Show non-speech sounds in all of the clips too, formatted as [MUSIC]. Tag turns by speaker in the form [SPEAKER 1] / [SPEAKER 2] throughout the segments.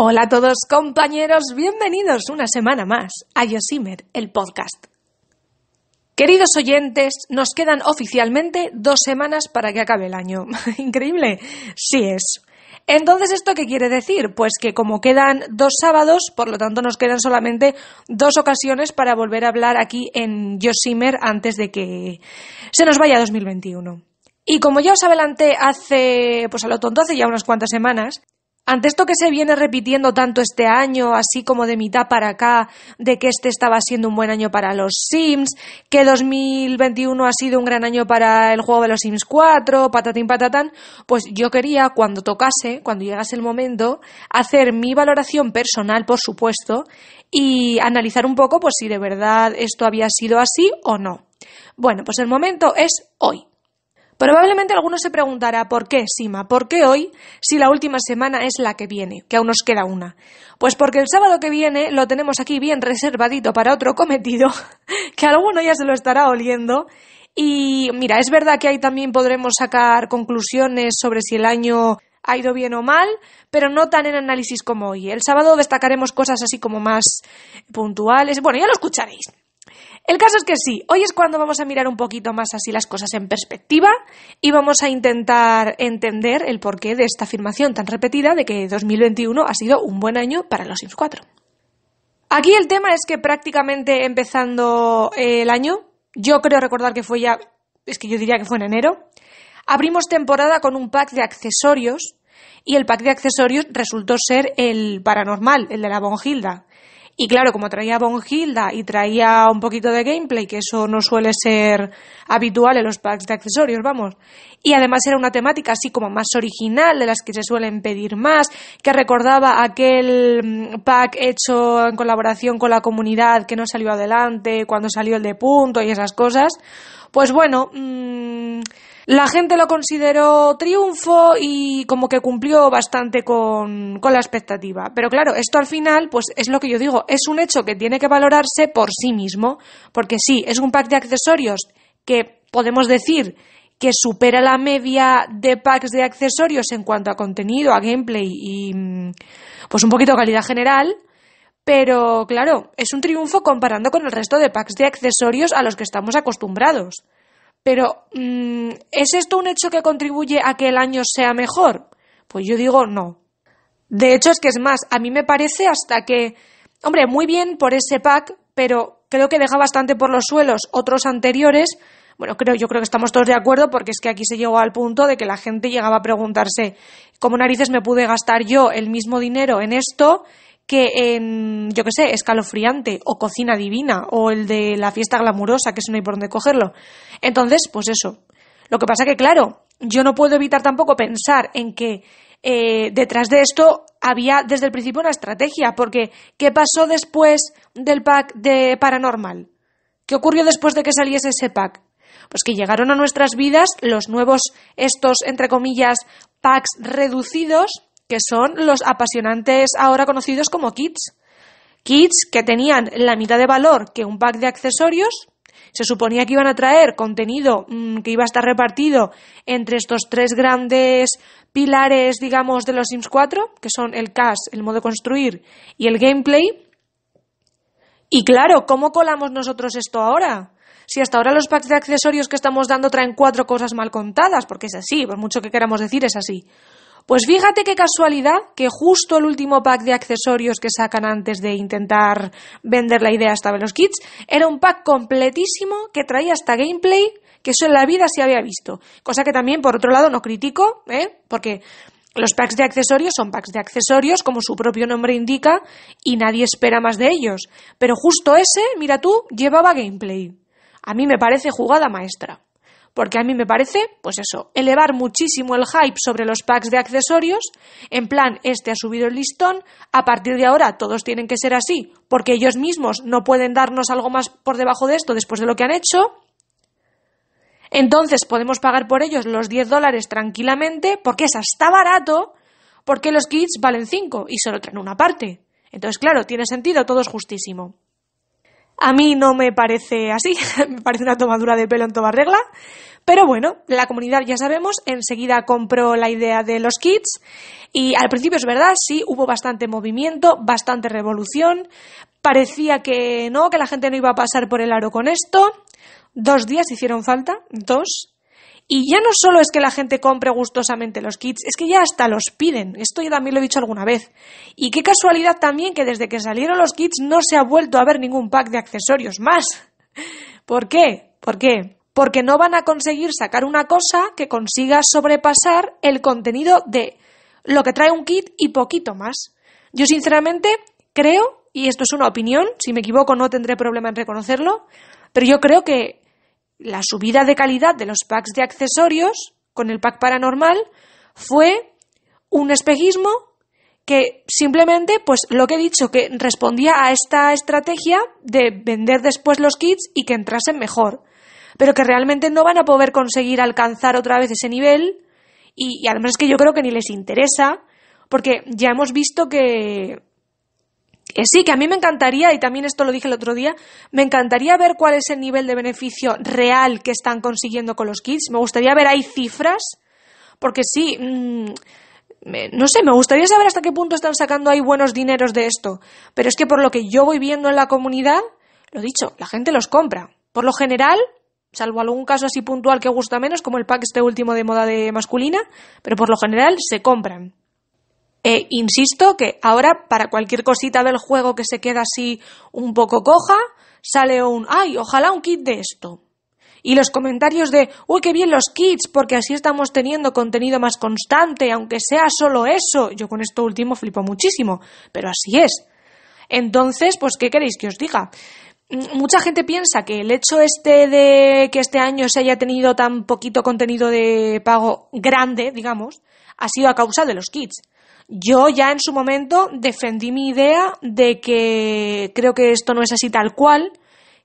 [SPEAKER 1] Hola a todos compañeros, bienvenidos una semana más a Yosimer, el podcast. Queridos oyentes, nos quedan oficialmente dos semanas para que acabe el año. [LAUGHS] Increíble, sí es. Entonces, ¿esto qué quiere decir? Pues que como quedan dos sábados, por lo tanto nos quedan solamente dos ocasiones para volver a hablar aquí en Yosimer antes de que se nos vaya 2021. Y como ya os adelanté hace, pues a lo tonto, hace ya unas cuantas semanas, ante esto que se viene repitiendo tanto este año, así como de mitad para acá, de que este estaba siendo un buen año para los Sims, que 2021 ha sido un gran año para el juego de los Sims 4, patatín patatán, pues yo quería, cuando tocase, cuando llegase el momento, hacer mi valoración personal, por supuesto, y analizar un poco pues si de verdad esto había sido así o no. Bueno, pues el momento es hoy. Probablemente alguno se preguntará, ¿por qué, Sima? ¿Por qué hoy, si la última semana es la que viene, que aún nos queda una? Pues porque el sábado que viene lo tenemos aquí bien reservadito para otro cometido, [LAUGHS] que alguno ya se lo estará oliendo. Y mira, es verdad que ahí también podremos sacar conclusiones sobre si el año ha ido bien o mal, pero no tan en análisis como hoy. El sábado destacaremos cosas así como más puntuales. Bueno, ya lo escucharéis. El caso es que sí, hoy es cuando vamos a mirar un poquito más así las cosas en perspectiva y vamos a intentar entender el porqué de esta afirmación tan repetida de que 2021 ha sido un buen año para los Sims 4. Aquí el tema es que prácticamente empezando eh, el año, yo creo recordar que fue ya, es que yo diría que fue en enero, abrimos temporada con un pack de accesorios y el pack de accesorios resultó ser el paranormal, el de la Bongilda. Y claro, como traía Von Hilda y traía un poquito de gameplay, que eso no suele ser habitual en los packs de accesorios, vamos. Y además era una temática así como más original, de las que se suelen pedir más, que recordaba aquel mm, pack hecho en colaboración con la comunidad que no salió adelante, cuando salió el de punto y esas cosas. Pues bueno, mm, la gente lo consideró triunfo y como que cumplió bastante con, con, la expectativa. Pero claro, esto al final, pues es lo que yo digo, es un hecho que tiene que valorarse por sí mismo, porque sí, es un pack de accesorios que podemos decir que supera la media de packs de accesorios en cuanto a contenido, a gameplay y mm, pues un poquito calidad general, pero claro, es un triunfo comparando con el resto de packs de accesorios a los que estamos acostumbrados. Pero, mm, ¿es esto un hecho que contribuye a que el año sea mejor? Pues yo digo no. De hecho, es que es más, a mí me parece hasta que, hombre, muy bien por ese pack, pero creo que deja bastante por los suelos otros anteriores. Bueno, creo, yo creo que estamos todos de acuerdo porque es que aquí se llegó al punto de que la gente llegaba a preguntarse, ¿cómo narices me pude gastar yo el mismo dinero en esto que en, em, yo qué sé, escalofriante o cocina divina o el de la fiesta glamurosa, que eso no hay por dónde cogerlo. Entonces, pues eso. Lo que pasa que, claro, yo no puedo evitar tampoco pensar en que eh, detrás de esto había desde el principio una estrategia, porque ¿qué pasó después del pack de Paranormal? ¿Qué ocurrió después de que saliese ese pack? Pues que llegaron a nuestras vidas los nuevos, estos, entre comillas, packs reducidos, que son los apasionantes ahora conocidos como kits. Kits que tenían la mitad de valor que un pack de accesorios. Se suponía que iban a traer contenido mm, que iba a estar repartido entre estos tres grandes pilares, digamos, de los Sims 4, que son el cash, el modo de construir y el gameplay. Y claro, ¿cómo colamos nosotros esto ahora? Si hasta ahora los packs de accesorios que estamos dando traen cuatro cosas mal contadas, porque es así, por mucho que queramos decir, es así. Pues fíjate qué casualidad que justo el último pack de accesorios que sacan antes de intentar vender la idea hasta los kits, era un pack completísimo que traía hasta gameplay que eso en la vida se había visto. Cosa que también, por otro lado, no critico, ¿eh? porque los packs de accesorios son packs de accesorios, como su propio nombre indica, y nadie espera más de ellos. Pero justo ese, mira tú, llevaba gameplay. A mí me parece jugada maestra porque a mí me parece, pues eso, elevar muchísimo el hype sobre los packs de accesorios, en plan, este ha subido el listón, a partir de ahora todos tienen que ser así, porque ellos mismos no pueden darnos algo más por debajo de esto después de lo que han hecho. Entonces podemos pagar por ellos los 10 dólares tranquilamente, porque es hasta barato, porque los kits valen 5 y solo traen una parte. Entonces, claro, tiene sentido, todo es justísimo. A mí no me parece así, [LAUGHS] me parece una tomadura de pelo en toda regla. Pero bueno, la comunidad ya sabemos, enseguida compró la idea de los kits y al principio es verdad, sí, hubo bastante movimiento, bastante revolución. Parecía que no, que la gente no iba a pasar por el aro con esto. Dos días hicieron falta, dos, y ya no solo es que la gente compre gustosamente los kits, es que ya hasta los piden. Esto ya también lo he dicho alguna vez. Y qué casualidad también que desde que salieron los kits no se ha vuelto a ver ningún pack de accesorios más. ¿Por qué? ¿Por qué? Porque no van a conseguir sacar una cosa que consiga sobrepasar el contenido de lo que trae un kit y poquito más. Yo sinceramente creo, y esto es una opinión, si me equivoco no tendré problema en reconocerlo, pero yo creo que la subida de calidad de los packs de accesorios con el pack paranormal fue un espejismo que simplemente, pues lo que he dicho, que respondía a esta estrategia de vender después los kits y que entrasen mejor, pero que realmente no van a poder conseguir alcanzar otra vez ese nivel y, además es que yo creo que ni les interesa, porque ya hemos visto que que sí, que a mí me encantaría, y también esto lo dije el otro día, me encantaría ver cuál es el nivel de beneficio real que están consiguiendo con los kits. Me gustaría ver ahí cifras, porque sí, mm, no sé, me gustaría saber hasta qué punto están sacando ahí buenos dineros de esto. Pero es que por lo que yo voy viendo en la comunidad, lo dicho, la gente los compra. Por lo general, salvo algún caso así puntual que gusta menos, como el pack este último de moda de masculina, pero por lo general se compran. Eh, insisto que ahora para cualquier cosita del juego que se queda así un poco coja, sale un, ay, ojalá un kit de esto. Y los comentarios de, uy, qué bien los kits, porque así estamos teniendo contenido más constante, aunque sea solo eso. Yo con esto último flipo muchísimo, pero así es. Entonces, pues, ¿qué queréis que os diga? Mm, mucha gente piensa que el hecho este de que este año se haya tenido tan poquito contenido de pago grande, digamos, ha sido a causa de los kits. Yo ya en su momento defendí mi idea de que creo que esto no es así tal cual,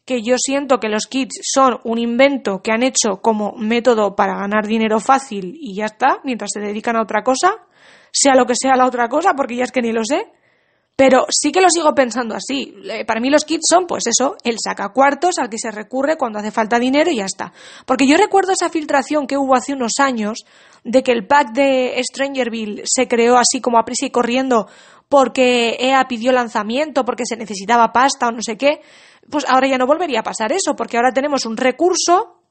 [SPEAKER 1] que yo siento que los kits son un invento que han hecho como método para ganar dinero fácil y ya está, mientras se dedican a otra cosa, sea lo que sea la otra cosa, porque ya es que ni lo sé. Pero sí que lo sigo pensando así. Eh, para mí los kits son, pues eso, el saca cuartos al que se recurre cuando hace falta dinero y ya está. Porque yo recuerdo esa filtración que hubo hace unos años de que el pack de Strangerville se creó así como a prisa y corriendo porque EA pidió lanzamiento, porque se necesitaba pasta o no sé qué. Pues ahora ya no volvería a pasar eso, porque ahora tenemos un recurso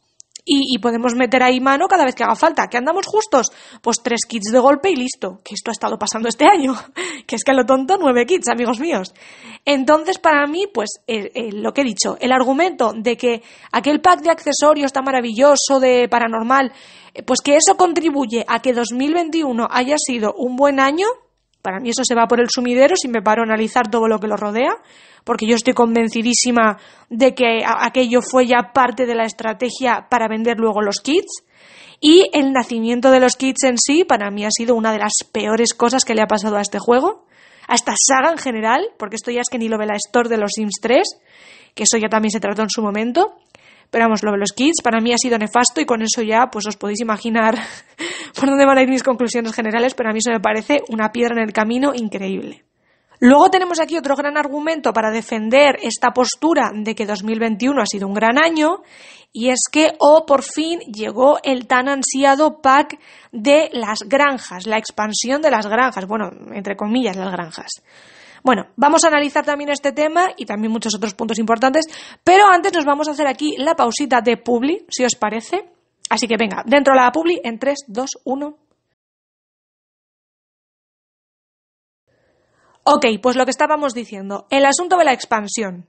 [SPEAKER 1] y, y, podemos meter ahí mano cada vez que haga falta. ¿Que andamos justos? Pues tres kits de golpe y listo. Que esto ha estado pasando este [LAUGHS] año. que es que lo tonto, nueve kits, amigos míos. Entonces, para mí, pues lo que he dicho, el argumento de que aquel pack de accesorios tan maravilloso de paranormal, eh, pues que eso contribuye a que 2021 haya sido un buen año, para mí eso se va por el sumidero si me paro a analizar todo lo que lo rodea, porque yo estoy convencidísima de que aquello fue ya parte de la estrategia para vender luego los kits. Y el nacimiento de los kits en sí, para mí ha sido una de las peores cosas que le ha pasado a este juego, a esta saga en general, porque esto ya es que ni lo ve la Store de los Sims 3, que eso ya también se trató en su momento. Pero vamos, lo de los kits para mí ha sido nefasto y con eso ya pues os podéis imaginar [LAUGHS] por dónde van a ir mis conclusiones generales, pero a mí eso me parece una piedra en el camino increíble. Luego tenemos aquí otro gran argumento para defender esta postura de que 2021 ha sido un gran año y es que, oh, por fin llegó el tan ansiado pack de las granjas, la expansión de las granjas, bueno, entre comillas, las granjas. Bueno, vamos a analizar también este tema y también muchos otros puntos importantes, pero antes nos vamos a hacer aquí la pausita de Publi, si os parece. Así que venga, dentro de la Publi en 3, 2, 1. Ok, pues lo que estábamos diciendo, el asunto de la expansión.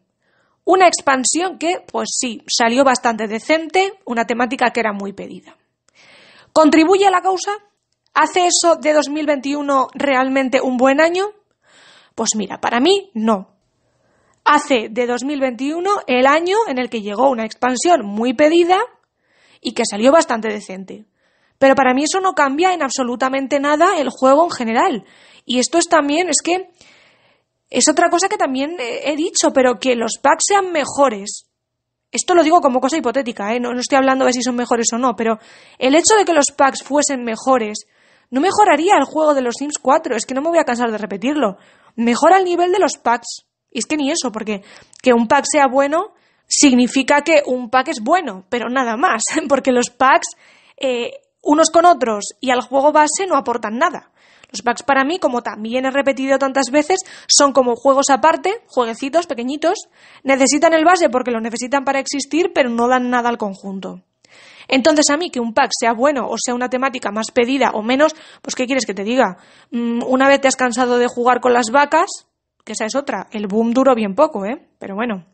[SPEAKER 1] Una expansión que, pues sí, salió bastante decente, una temática que era muy pedida. ¿Contribuye a la causa? ¿Hace eso de 2021 realmente un buen año? Pues mira, para mí no. Hace de 2021 el año en el que llegó una expansión muy pedida y que salió bastante decente. Pero para mí eso no cambia en absolutamente nada el juego en general. Y esto es también, es que es otra cosa que también he dicho, pero que los packs sean mejores. Esto lo digo como cosa hipotética, ¿eh? no, no estoy hablando de si son mejores o no, pero el hecho de que los packs fuesen mejores no mejoraría el juego de los Sims 4, es que no me voy a cansar de repetirlo mejora el nivel de los packs. Y es que ni eso, porque que un pack sea bueno significa que un pack es bueno, pero nada más, [LAUGHS] porque los packs eh, unos con otros y al juego base no aportan nada. Los packs para mí, como también he repetido tantas veces, son como juegos aparte, jueguecitos pequeñitos, necesitan el base porque lo necesitan para existir, pero no dan nada al conjunto. Entonces a mí que un pack sea bueno o sea una temática más pedida o menos, pues ¿qué quieres que te diga? Mm, una vez te has cansado de jugar con las vacas, que esa es otra, el boom duró bien poco, ¿eh? Pero bueno.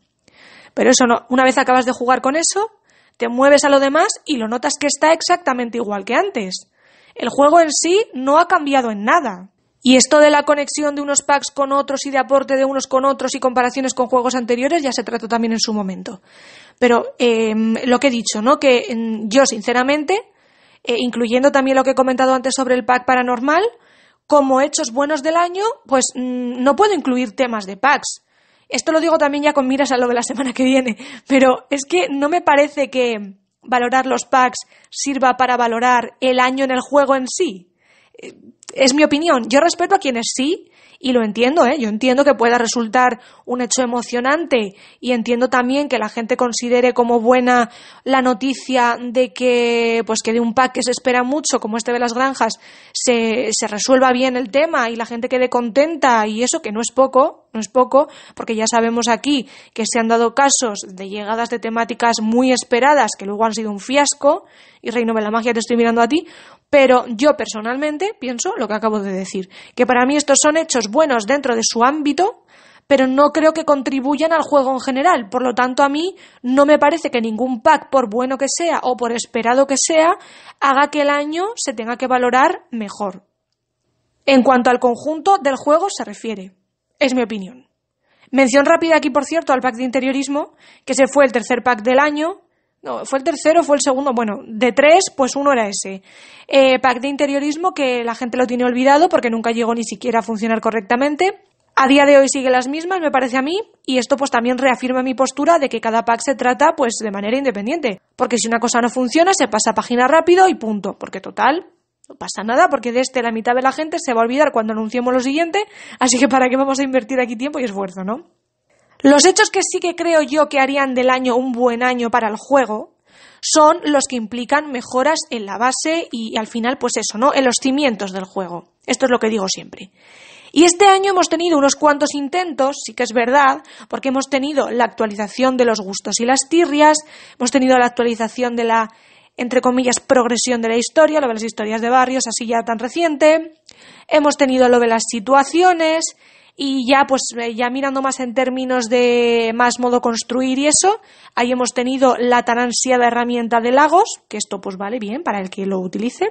[SPEAKER 1] Pero eso no, una vez acabas de jugar con eso, te mueves a lo demás y lo notas que está exactamente igual que antes. El juego en sí no ha cambiado en nada. Y esto de la conexión de unos packs con otros y de aporte de unos con otros y comparaciones con juegos anteriores ya se trató también en su momento. Pero em, lo que he dicho, ¿no? Que em, yo, sinceramente, eh, incluyendo también lo que he comentado antes sobre el pack paranormal, como hechos buenos del año, pues mm, no puedo incluir temas de packs. Esto lo digo también ya con miras a lo de la semana que viene, pero es que no me parece que valorar los packs sirva para valorar el año en el juego en sí eh, es mi opinión. Yo respeto a quienes sí, y lo entiendo, ¿eh? yo entiendo que pueda resultar un hecho emocionante y entiendo también que la gente considere como buena la noticia de que, pues que de un pack que se espera mucho, como este de las granjas, se, se resuelva bien el tema y la gente quede contenta y eso que no es poco, no es poco, porque ya sabemos aquí que se han dado casos de llegadas de temáticas muy esperadas que luego han sido un fiasco, y Reino de la Magia te estoy mirando a ti, pero yo personalmente pienso lo que acabo de decir, que para mí estos son hechos buenos dentro de su ámbito, pero no creo que contribuyan al juego en general. Por lo tanto, a mí no me parece que ningún pack, por bueno que sea o por esperado que sea, haga que el año se tenga que valorar mejor. En cuanto al conjunto del juego se refiere. Es mi opinión. Mención rápida aquí, por cierto, al pack de interiorismo, que se fue el tercer pack del año. No, fue el tercero, fue el segundo. Bueno, de tres, pues uno era ese. Eh, pack de interiorismo que la gente lo tiene olvidado porque nunca llegó ni siquiera a funcionar correctamente. A día de hoy sigue las mismas, me parece a mí, y esto pues también reafirma mi postura de que cada pack se trata pues de manera independiente, porque si una cosa no funciona se pasa a página rápido y punto, porque total, no pasa nada porque de este la mitad de la gente se va a olvidar cuando anunciemos lo siguiente, así que para qué vamos a invertir aquí tiempo y esfuerzo, ¿no? Los hechos que sí que creo yo que harían del año un buen año para el juego son los que implican mejoras en la base y, y al final pues eso, ¿no? En los cimientos del juego. Esto es lo que digo siempre. Y este año hemos tenido unos cuantos intentos, sí que es verdad, porque hemos tenido la actualización de los gustos y las tirrias, hemos tenido la actualización de la entre comillas, progresión de la historia, lo de las historias de barrios, así ya tan reciente. Hemos tenido lo de las situaciones y ya pues eh, ya mirando más en términos de más modo construir y eso, ahí hemos tenido la tan ansiada herramienta de Lagos, que esto pues vale bien para el que lo utilice,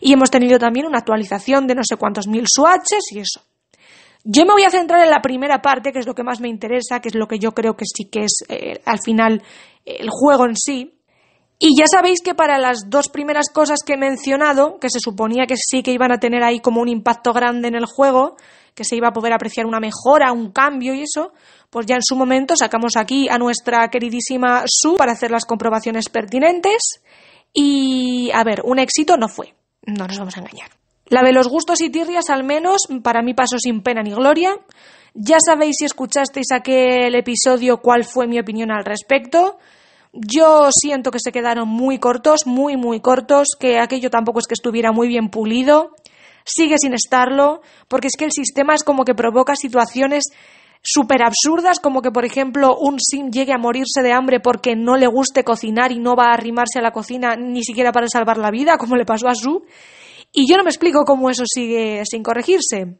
[SPEAKER 1] y hemos tenido también una actualización de no sé cuántos mil swatches y eso. Yo me voy a centrar en la primera parte, que es lo que más me interesa, que es lo que yo creo que sí que es eh, al final el juego en sí, y ya sabéis que para las dos primeras cosas que he mencionado, que se suponía que sí que iban a tener ahí como un impacto grande en el juego, que se iba a poder apreciar una mejora, un cambio y eso, pues ya en su momento sacamos aquí a nuestra queridísima Su para hacer las comprobaciones pertinentes y, a ver, un éxito no fue, no nos vamos a engañar. La de los gustos y tirrias al menos para mí pasó sin pena ni gloria. Ya sabéis si escuchasteis aquel episodio cuál fue mi opinión al respecto. Yo siento que se quedaron muy cortos, muy, muy cortos, que aquello tampoco es que estuviera muy bien pulido, sigue sin estarlo, porque es que el sistema es como que provoca situaciones súper absurdas, como que, por ejemplo, un sim llegue a morirse de hambre porque no le guste cocinar y no va a arrimarse a la cocina ni siquiera para salvar la vida, como le pasó a Sue, Y yo no me explico cómo eso sigue sin corregirse.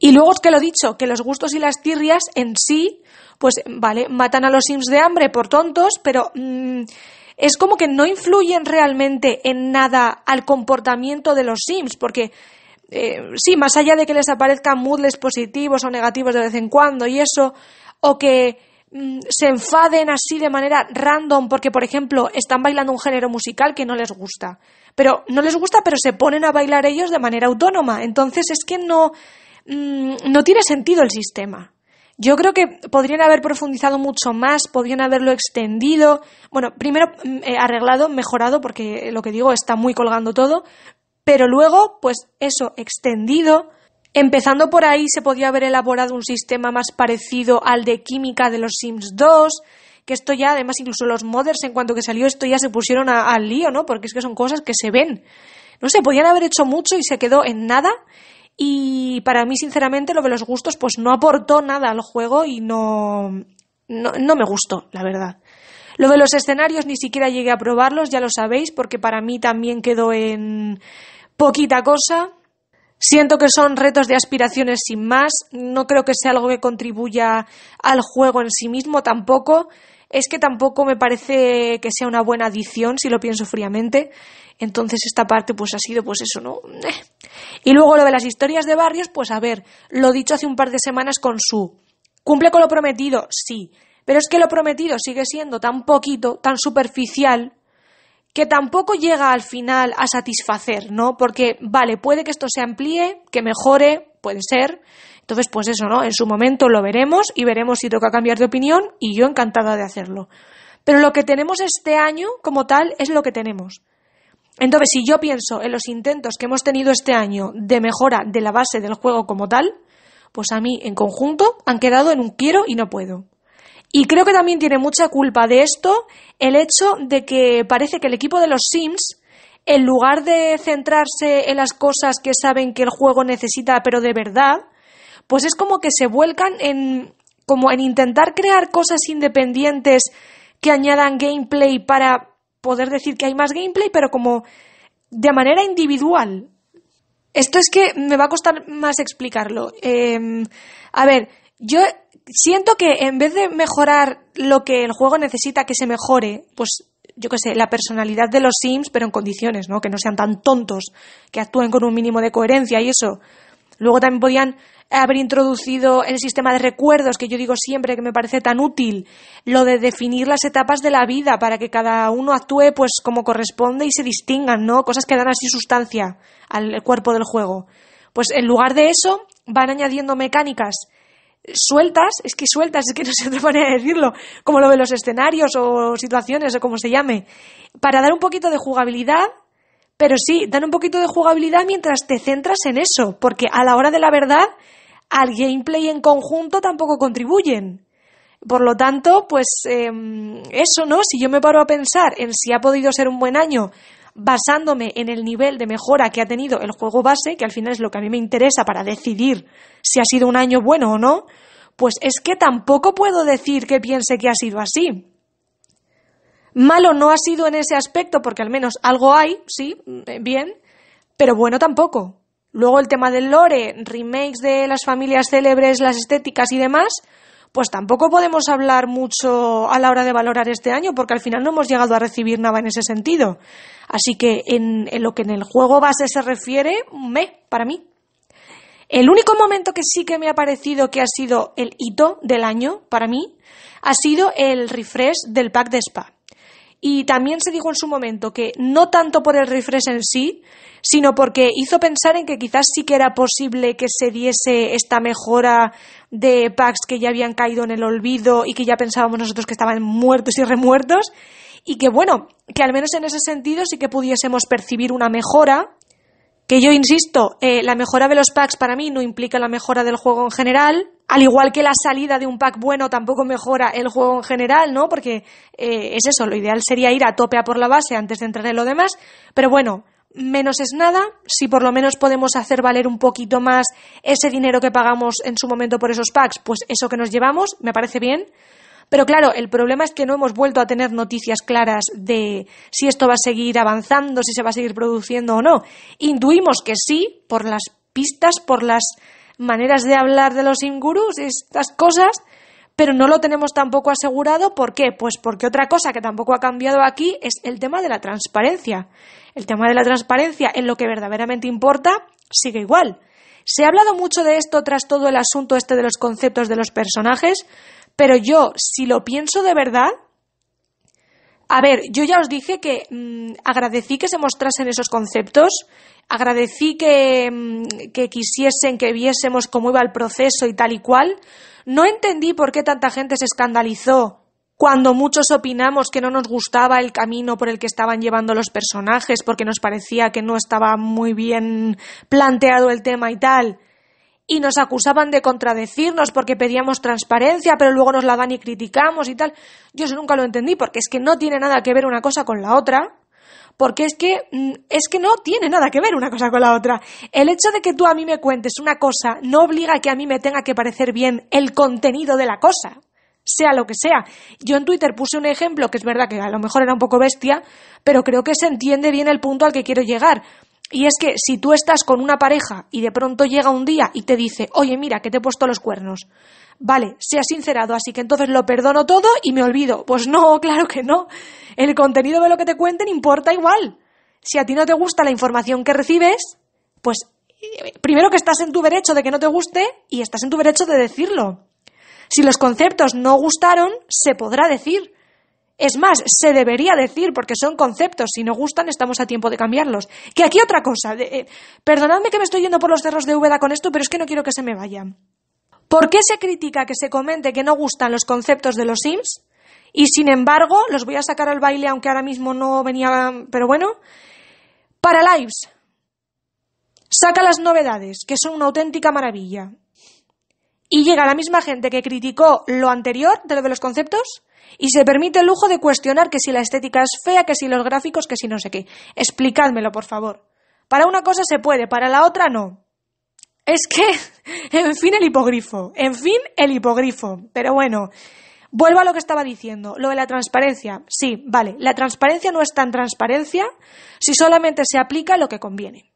[SPEAKER 1] Y luego es que lo dicho, que los gustos y las tirrias en sí, pues vale, matan a los Sims de hambre por tontos, pero mm, es como que no influyen realmente en nada al comportamiento de los Sims, porque eh, sí, más allá de que les aparezcan moodles positivos o negativos de vez en cuando y eso, o que mm, se enfaden así de manera random porque, por ejemplo, están bailando un género musical que no les gusta. Pero no les gusta, pero se ponen a bailar ellos de manera autónoma. Entonces es que no, Mm, no tiene sentido el sistema. Yo creo que podrían haber profundizado mucho más, podrían haberlo extendido. Bueno, primero mm, eh, arreglado, mejorado, porque lo que digo está muy colgando todo. Pero luego, pues eso, extendido. Empezando por ahí, se podía haber elaborado un sistema más parecido al de química de los Sims 2. Que esto ya, además, incluso los modders, en cuanto que salió esto, ya se pusieron al lío, ¿no? Porque es que son cosas que se ven. No sé, podían haber hecho mucho y se quedó en nada. Y para mí, sinceramente, lo de los gustos, pues no aportó nada al juego y no, no, no me gustó, la verdad. Lo de los escenarios ni siquiera llegué a probarlos, ya lo sabéis, porque para mí también quedó en poquita cosa. Siento que son retos de aspiraciones sin más, no creo que sea algo que contribuya al juego en sí mismo tampoco es que tampoco me parece que sea una buena adición si lo pienso fríamente. Entonces esta parte pues ha sido pues eso, ¿no? [LAUGHS] Y luego lo de las historias de barrios, pues a ver, lo dicho hace un par de semanas con su cumple con lo prometido, sí, pero es que lo prometido sigue siendo tan poquito, tan superficial que tampoco llega al final a satisfacer, ¿no? Porque vale, puede que esto se amplíe, que mejore, puede ser. Entonces, pues eso, ¿no? En su momento lo veremos y veremos si toca cambiar de opinión y yo encantada de hacerlo. Pero lo que tenemos este año como tal es lo que tenemos. Entonces, si yo pienso en los intentos que hemos tenido este año de mejora de la base del juego como tal, pues a mí en conjunto han quedado en un quiero y no puedo. Y creo que también tiene mucha culpa de esto el hecho de que parece que el equipo de los Sims en lugar de centrarse en las cosas que saben que el juego necesita, pero de verdad, pues es como que se vuelcan en, como en intentar crear cosas independientes que añadan gameplay para poder decir que hay más gameplay, pero como de manera individual. Esto es que me va a costar más explicarlo. Em, a ver, yo siento que en vez de mejorar lo que el juego necesita que se mejore, pues yo qué sé, la personalidad de los Sims, pero en condiciones, ¿no? Que no sean tan tontos, que actúen con un mínimo de coherencia y eso. Luego también podían haber introducido el sistema de recuerdos, que yo digo siempre que me parece tan útil, lo de definir las etapas de la vida para que cada uno actúe pues como corresponde y se distingan, ¿no? Cosas que dan así sustancia al cuerpo del juego. Pues en lugar de eso, van añadiendo mecánicas sueltas, es que sueltas, es que no [LAUGHS] sé otra manera de decirlo, como lo de los escenarios o situaciones o como se llame, para dar un poquito de jugabilidad, pero sí, dan un poquito de jugabilidad mientras te centras en eso, porque a la hora de la verdad, al gameplay en conjunto tampoco contribuyen. Por lo tanto, pues em, eso, ¿no? Si yo me paro a pensar en si ha podido ser un buen año basándome en el nivel de mejora que ha tenido el juego base, que al final es lo que a mí me interesa para decidir si ha sido un año bueno o no, pues es que tampoco puedo decir que piense que ha sido así. Malo no ha sido en ese aspecto, porque al menos algo hay, sí, mm, bien, pero bueno tampoco. Luego el tema del lore, remakes de las familias célebres, las estéticas y demás, pues tampoco podemos hablar mucho a la hora de valorar este año, porque al final no hemos llegado a recibir nada en ese sentido. Así que en, en lo que en el juego base se refiere, me, para mí. El único momento que sí que me ha parecido que ha sido el hito del año para mí ha sido el refresh del pack de spa. Y también se dijo en su momento que no tanto por el refresh en sí, sino porque hizo pensar en que quizás sí que era posible que se diese esta mejora de packs que ya habían caído en el olvido y que ya pensábamos nosotros que estaban muertos y remuertos. Y que bueno, que al menos en ese sentido sí que pudiésemos percibir una mejora que yo insisto, eh, la mejora de los packs para mí no implica la mejora del juego en general, al igual que la salida de un pack bueno tampoco mejora el juego en general, ¿no? Porque eh, es eso, lo ideal sería ir a tope a por la base antes de entrar en lo demás, pero bueno, menos es nada, si por lo menos podemos hacer valer un poquito más ese dinero que pagamos en su momento por esos packs, pues eso que nos llevamos, me parece bien. Pero claro, el problema es que no hemos vuelto a tener noticias claras de si esto va a seguir avanzando, si se va a seguir produciendo o no. Intuimos que sí, por las pistas, por las maneras de hablar de los ingurús, estas cosas, pero no lo tenemos tampoco asegurado. ¿Por qué? Pues porque otra cosa que tampoco ha cambiado aquí es el tema de la transparencia. El tema de la transparencia en lo que verdaderamente importa sigue igual. Se ha hablado mucho de esto tras todo el asunto este de los conceptos de los personajes, pero yo, si lo pienso de verdad, a ver, yo ya os dije que mm, agradecí que se mostrasen esos conceptos, agradecí que, mm, que quisiesen que viésemos cómo iba el proceso y tal y cual. No entendí por qué tanta gente se escandalizó cuando muchos opinamos que no nos gustaba el camino por el que estaban llevando los personajes, porque nos parecía que no estaba muy bien planteado el tema y tal y nos acusaban de contradecirnos porque pedíamos transparencia, pero luego nos la dan y criticamos y tal. Yo eso nunca lo entendí porque es que no tiene nada que ver una cosa con la otra. Porque es que, mm, es que no tiene nada que ver una cosa con la otra. El hecho de que tú a mí me cuentes una cosa no obliga a que a mí me tenga que parecer bien el contenido de la cosa sea lo que sea. Yo en Twitter puse un ejemplo que es verdad que a lo mejor era un poco bestia, pero creo que se entiende bien el punto al que quiero llegar. Y es que si tú estás con una pareja y de pronto llega un día y te dice, oye, mira, que te he puesto los cuernos. Vale, sea sincerado, así que entonces lo perdono todo y me olvido. Pues no, [LAUGHS] claro que no. El contenido de lo que te cuenten importa igual. Si a ti no te gusta la información que recibes, pues eh, primero que estás en tu derecho de que no te guste y estás en tu derecho de decirlo. Si los conceptos no gustaron, se podrá decir. Es más, se debería decir, porque son conceptos, si no gustan estamos a tiempo de cambiarlos. Que aquí otra cosa, eh, perdonadme que me estoy yendo por los cerros de Úbeda con esto, pero es que no quiero que se me vayan. ¿Por qué se critica que se comente que no gustan los conceptos de los Sims? Y sin embargo, los voy a sacar al baile, aunque ahora mismo no venía, pero bueno. Para Lives, saca las novedades, que son una auténtica maravilla. Y llega la misma gente que criticó lo anterior de lo de los conceptos y se permite el lujo de cuestionar que si la estética es fea, que si los gráficos, que si no sé qué. Explicádmelo, por favor. Para una cosa se puede, para la otra no. Es que, [LAUGHS] en fin, el hipogrifo. En fin, el hipogrifo. Pero bueno, vuelvo a lo que estaba diciendo, lo de la transparencia. Sí, vale, la transparencia no es tan transparencia si solamente se aplica lo que conviene.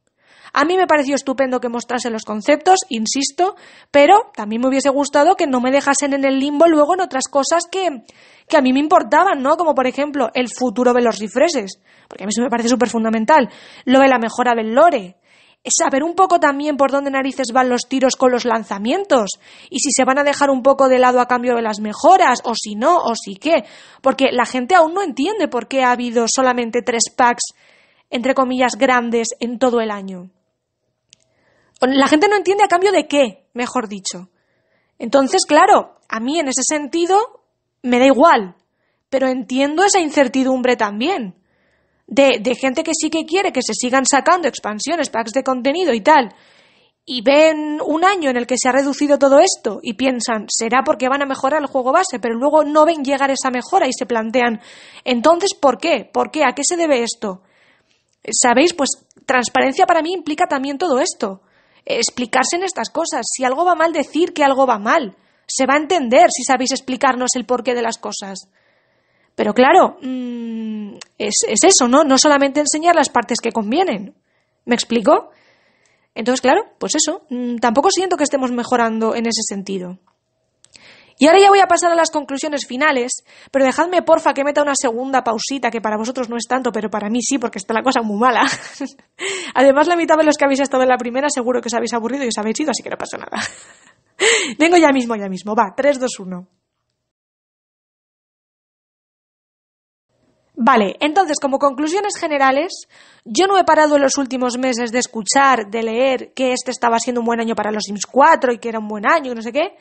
[SPEAKER 1] A mí me pareció estupendo que mostrase los conceptos, insisto, pero también me hubiese gustado que no me dejasen en el limbo luego en otras cosas que, a mí me importaban, ¿no? Como por ejemplo el futuro de los rifreses porque a mí eso me parece súper fundamental. Lo de la mejora del lore, saber un poco también por dónde narices van los tiros con los lanzamientos y si se van a dejar un poco de lado a cambio de las mejoras o si no o si qué, porque la gente aún no entiende por qué ha habido solamente tres packs entre comillas grandes en todo el año. La gente no entiende a cambio de qué, mejor dicho. Entonces, claro, a mí en ese sentido me da igual, pero entiendo esa incertidumbre también. De, gente que sí que quiere que se sigan sacando expansiones, packs de contenido y tal, y ven un año en el que se ha reducido todo esto y piensan, será porque van a mejorar el juego base, pero luego no ven llegar esa mejora y se plantean, entonces, ¿por qué? ¿Por qué? ¿A qué se debe esto? ¿Sabéis? Pues transparencia para mí implica también todo esto explicarse en estas cosas. Si algo va mal, decir que algo va mal. Se va a entender si sabéis explicarnos el porqué de las cosas. Pero claro, mm, es, eso, ¿no? No solamente enseñar las partes que convienen. ¿Me explico? Entonces, claro, pues eso. Mm, tampoco siento que estemos mejorando en ese sentido. Y ahora ya voy a pasar a las conclusiones finales, pero dejadme porfa que meta una segunda pausita, que para vosotros no es tanto, pero para mí sí, porque está la cosa muy mala. [LAUGHS] Además, la mitad de los que habéis estado en la primera seguro que os habéis aburrido y os habéis ido, así que no pasa nada. [LAUGHS] Vengo ya mismo, ya mismo. Va, 3, 2, 1. Vale, entonces como conclusiones generales, yo no he parado en los últimos meses de escuchar, de leer que este estaba siendo un buen año para los Sims 4 y que era un buen año, y no sé qué.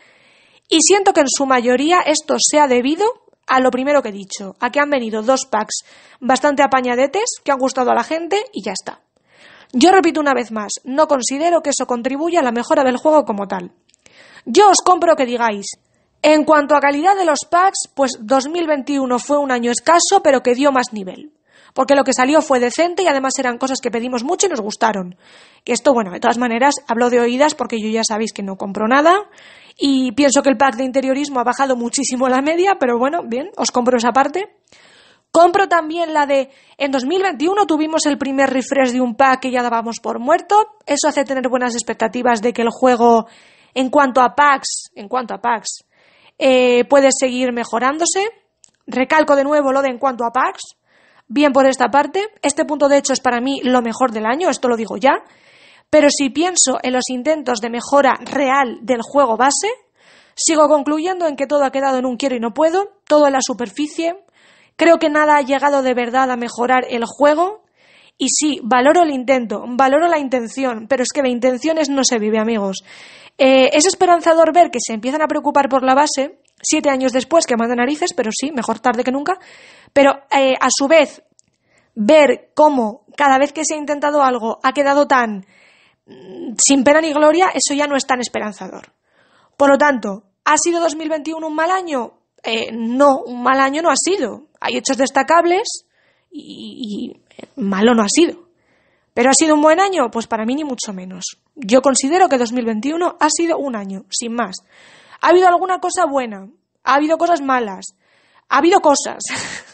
[SPEAKER 1] Y siento que en su mayoría esto sea debido a lo primero que he dicho, a que han venido dos packs bastante apañadetes que han gustado a la gente y ya está. Yo repito una vez más, no considero que eso contribuya a la mejora del juego como tal. Yo os compro que digáis, en cuanto a calidad de los packs, pues 2021 fue un año escaso, pero que dio más nivel. Porque lo que salió fue decente y además eran cosas que pedimos mucho y nos gustaron. Esto, bueno, de todas maneras, hablo de oídas porque yo ya sabéis que no compro nada y pienso que el pack de interiorismo ha bajado muchísimo la media, pero bueno, bien, os compro esa parte. Compro también la de. En 2021 tuvimos el primer refresh de un pack que ya dábamos por muerto. Eso hace tener buenas expectativas de que el juego, en cuanto a packs, en cuanto a packs, eh, puede seguir mejorándose. Recalco de nuevo lo de en cuanto a packs. Bien por esta parte. Este punto, de hecho, es para mí lo mejor del año, esto lo digo ya. Pero si pienso en los intentos de mejora real del juego base, sigo concluyendo en que todo ha quedado en un quiero y no puedo, todo en la superficie. Creo que nada ha llegado de verdad a mejorar el juego. Y sí, valoro el intento, valoro la intención, pero es que intención es no se vive, amigos. Eh, es esperanzador ver que se empiezan a preocupar por la base, siete años después, que más narices, pero sí, mejor tarde que nunca. Pero eh, a su vez, ver cómo cada vez que se ha intentado algo ha quedado tan Mm, sin pena ni gloria, eso ya no es tan esperanzador. Por lo tanto, ¿ha sido 2021 un mal año? Eh, no, un mal año no ha sido. Hay hechos destacables y, y eh, malo no ha sido. ¿Pero ha sido un buen año? Pues para mí ni mucho menos. Yo considero que 2021 ha sido un año, sin más. Ha habido alguna cosa buena, ha habido cosas malas, ha habido cosas. [LAUGHS]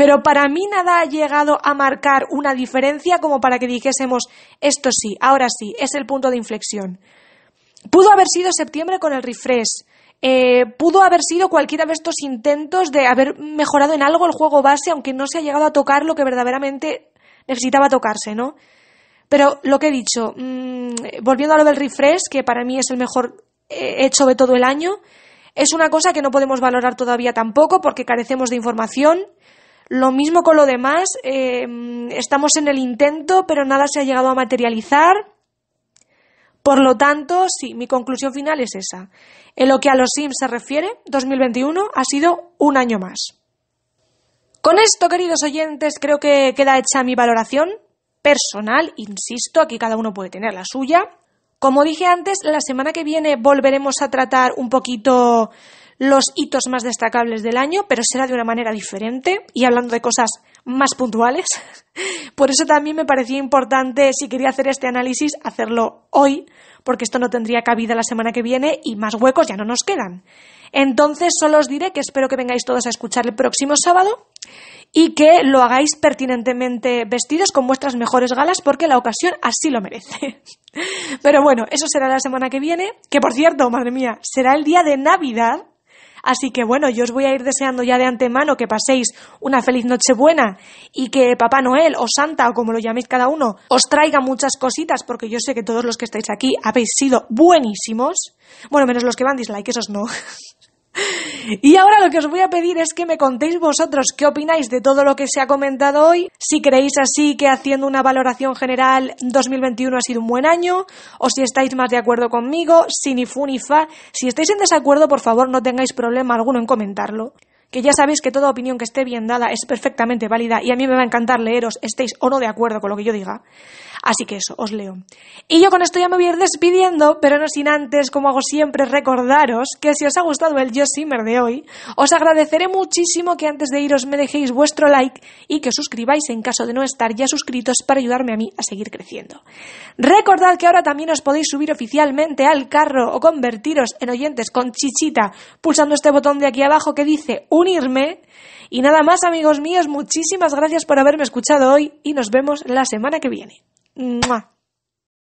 [SPEAKER 1] Pero para mí nada ha llegado a marcar una diferencia como para que dijésemos, esto sí, ahora sí, es el punto de inflexión. Pudo haber sido septiembre con el refresh. Eh, pudo haber sido cualquiera de estos intentos de haber mejorado en algo el juego base, aunque no se ha llegado a tocar lo que verdaderamente necesitaba tocarse, ¿no? Pero lo que he dicho, mm, eh, volviendo a lo del refresh, que para mí es el mejor eh, hecho de todo el año, es una cosa que no podemos valorar todavía tampoco porque carecemos de información. Lo mismo con lo demás, em, estamos en el intento, pero nada se ha llegado a materializar. Por lo tanto, sí, mi conclusión final es esa. En lo que a los Sims se refiere, 2021 ha sido un año más. Con esto, queridos oyentes, creo que queda hecha mi valoración personal, insisto, aquí cada uno puede tener la suya. Como dije antes, la semana que viene volveremos a tratar un poquito los hitos más destacables del año, pero será de una manera diferente y hablando de cosas más puntuales. [LAUGHS] Por eso también me parecía importante, si quería hacer este análisis, hacerlo hoy, porque esto no tendría cabida la semana que viene y más huecos ya no nos quedan. Entonces, solo os diré que espero que vengáis todos a escuchar el próximo sábado y que lo hagáis pertinentemente vestidos con vuestras mejores galas porque la ocasión así lo merece. [LAUGHS] Pero bueno, eso será la semana que viene, que por cierto, madre mía, será el día de Navidad Así que bueno, yo os voy a ir deseando ya de antemano que paséis una feliz noche buena y que Papá Noel o Santa o como lo llaméis cada uno os traiga muchas cositas porque yo sé que todos los que estáis aquí habéis sido buenísimos. Bueno, menos los que van dislike, esos no. [LAUGHS] Y ahora lo que os voy a pedir es que me contéis vosotros qué opináis de todo lo que se ha comentado hoy, si creéis así que haciendo una valoración general 2021 ha sido un buen año, o si estáis más de acuerdo conmigo, si ni fu ni fa, si estáis en desacuerdo por favor no tengáis problema alguno en comentarlo que ya sabéis que toda opinión que esté bien dada es perfectamente válida y a mí me va a encantar leeros, estéis o no de acuerdo con lo que yo diga. Así que eso, os leo. Y yo con esto ya me voy a ir despidiendo, pero no sin antes, como hago siempre, recordaros que si os ha gustado el Yo Simmer de hoy, os agradeceré muchísimo que antes de iros me dejéis vuestro like y que os suscribáis en caso de no estar ya suscritos para ayudarme a mí a seguir creciendo. Recordad que ahora también os podéis subir oficialmente al carro o convertiros en oyentes con chichita pulsando este botón de aquí abajo que dice unirme. Y nada más, amigos míos, muchísimas gracias por haberme escuchado hoy y nos vemos la semana que viene.